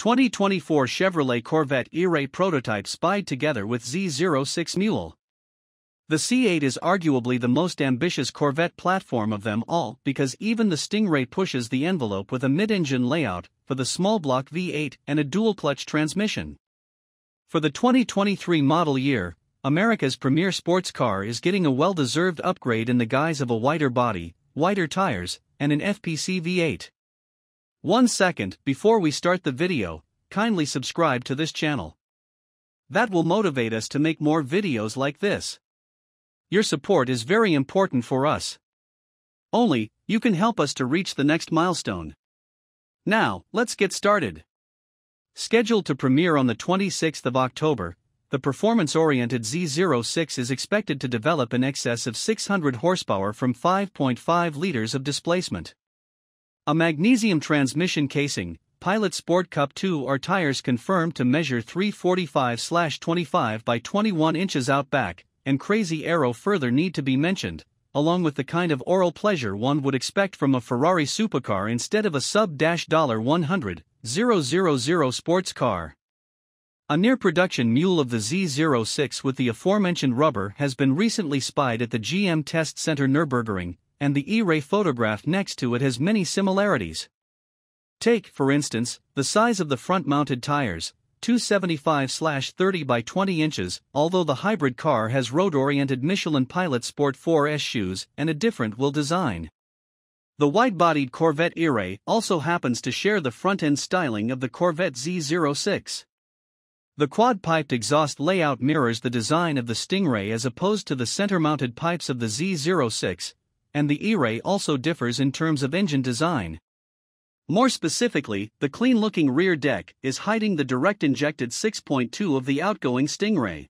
2024 Chevrolet Corvette E-Ray prototype spied together with Z06 Mule. The C8 is arguably the most ambitious Corvette platform of them all because even the Stingray pushes the envelope with a mid-engine layout for the small block V8 and a dual-clutch transmission. For the 2023 model year, America's premier sports car is getting a well-deserved upgrade in the guise of a wider body, wider tires, and an FPC V8. One second before we start the video, kindly subscribe to this channel. That will motivate us to make more videos like this. Your support is very important for us. Only, you can help us to reach the next milestone. Now, let's get started. Scheduled to premiere on the 26th of October, the performance-oriented Z06 is expected to develop in excess of 600 horsepower from 5.5 liters of displacement. A magnesium transmission casing, Pilot Sport Cup 2 are tires confirmed to measure 345-25 by 21 inches out back, and Crazy Arrow further need to be mentioned, along with the kind of oral pleasure one would expect from a Ferrari supercar instead of a sub 100000 dollars sports car. A near-production mule of the Z06 with the aforementioned rubber has been recently spied at the GM Test Center Nürburgring, and the E ray photograph next to it has many similarities. Take, for instance, the size of the front mounted tires 275 30 by 20 inches, although the hybrid car has road oriented Michelin Pilot Sport 4S shoes and a different wheel design. The wide bodied Corvette E ray also happens to share the front end styling of the Corvette Z06. The quad piped exhaust layout mirrors the design of the Stingray as opposed to the center mounted pipes of the Z06, and the E-Ray also differs in terms of engine design. More specifically, the clean-looking rear deck is hiding the direct-injected 6.2 of the outgoing Stingray.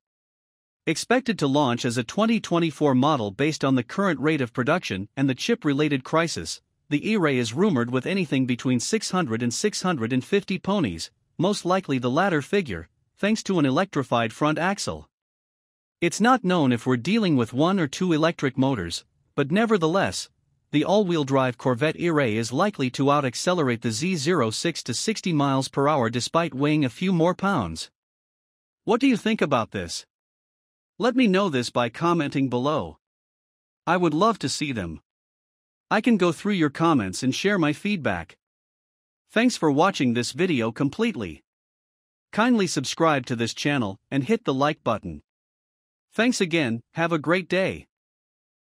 Expected to launch as a 2024 model based on the current rate of production and the chip-related crisis, the E-Ray is rumored with anything between 600 and 650 ponies, most likely the latter figure, thanks to an electrified front axle. It's not known if we're dealing with one or two electric motors, but nevertheless, the all-wheel drive Corvette e is likely to out-accelerate the Z06 to 60 miles per hour despite weighing a few more pounds. What do you think about this? Let me know this by commenting below. I would love to see them. I can go through your comments and share my feedback. Thanks for watching this video completely. Kindly subscribe to this channel and hit the like button. Thanks again, have a great day.